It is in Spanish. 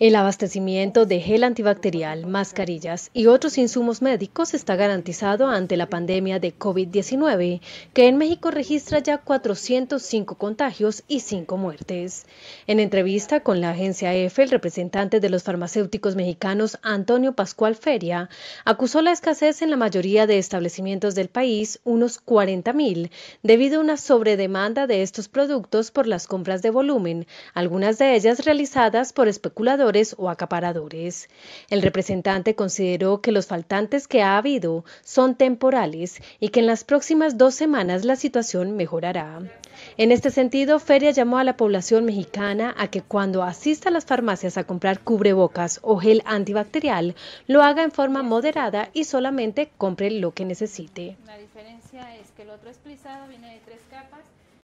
El abastecimiento de gel antibacterial, mascarillas y otros insumos médicos está garantizado ante la pandemia de COVID-19, que en México registra ya 405 contagios y 5 muertes. En entrevista con la agencia EFE, el representante de los farmacéuticos mexicanos, Antonio Pascual Feria, acusó la escasez en la mayoría de establecimientos del país, unos 40.000, debido a una sobredemanda de estos productos por las compras de volumen, algunas de ellas realizadas por especuladores o acaparadores. El representante consideró que los faltantes que ha habido son temporales y que en las próximas dos semanas la situación mejorará. En este sentido, Feria llamó a la población mexicana a que cuando asista a las farmacias a comprar cubrebocas o gel antibacterial, lo haga en forma moderada y solamente compre lo que necesite. La diferencia viene de capas